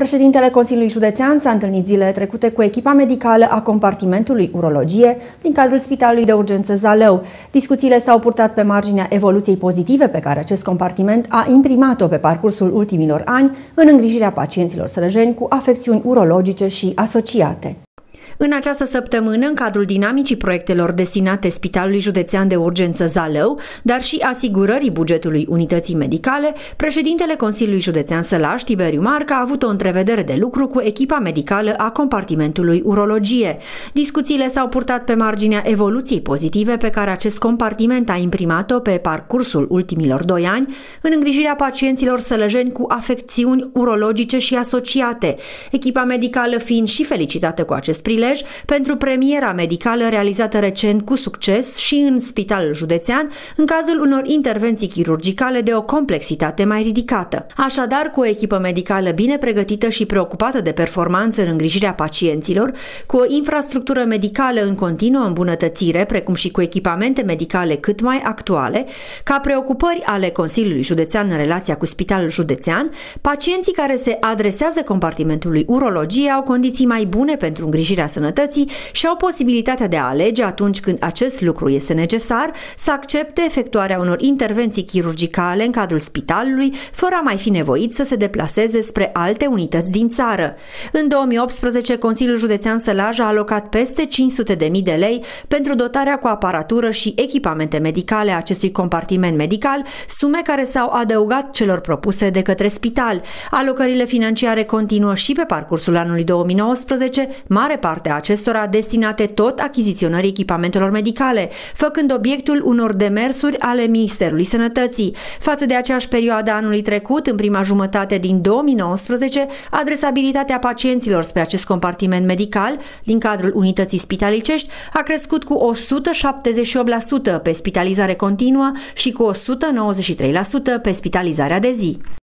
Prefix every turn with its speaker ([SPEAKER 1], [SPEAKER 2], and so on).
[SPEAKER 1] Președintele Consiliului Județean s-a întâlnit zilele trecute cu echipa medicală a compartimentului urologie din cadrul Spitalului de Urgență Zalău. Discuțiile s-au purtat pe marginea evoluției pozitive pe care acest compartiment a imprimat-o pe parcursul ultimilor ani în îngrijirea pacienților sălăjeni cu afecțiuni urologice și asociate. În această săptămână, în cadrul dinamicii proiectelor destinate Spitalului Județean de Urgență Zalău, dar și asigurării bugetului unității medicale, președintele Consiliului Județean Sălaș, Tiberiu Marca, a avut o întrevedere de lucru cu echipa medicală a compartimentului urologie. Discuțiile s-au purtat pe marginea evoluției pozitive pe care acest compartiment a imprimat-o pe parcursul ultimilor doi ani în îngrijirea pacienților sălăjeni cu afecțiuni urologice și asociate, echipa medicală fiind și felicitată cu acest prilej prilej pentru premiera medicală realizată recent cu succes și în spitalul județean în cazul unor intervenții chirurgicale de o complexitate mai ridicată. Așadar, cu o echipă medicală bine pregătită și preocupată de performanță în îngrijirea pacienților, cu o infrastructură medicală în continuă îmbunătățire, precum și cu echipamente medicale cât mai actuale, ca preocupări ale Consiliului Județean în relația cu spitalul județean, pacienții care se adresează compartimentului urologie au condiții mai bune pentru îngrijirea sănătății și au posibilitatea de a alege atunci când acest lucru este necesar să accepte efectuarea unor intervenții chirurgicale în cadrul spitalului, fără a mai fi nevoit să se deplaseze spre alte unități din țară. În 2018, Consiliul Județean Sălaj a alocat peste 500.000 de lei pentru dotarea cu aparatură și echipamente medicale a acestui compartiment medical, sume care s-au adăugat celor propuse de către spital. Alocările financiare continuă și pe parcursul anului 2019, mare parte parte a acestora destinate tot achiziționării echipamentelor medicale, făcând obiectul unor demersuri ale Ministerului Sănătății. Față de aceeași perioadă anului trecut, în prima jumătate din 2019, adresabilitatea pacienților spre acest compartiment medical din cadrul unității spitalicești a crescut cu 178% pe spitalizare continuă și cu 193% pe spitalizarea de zi.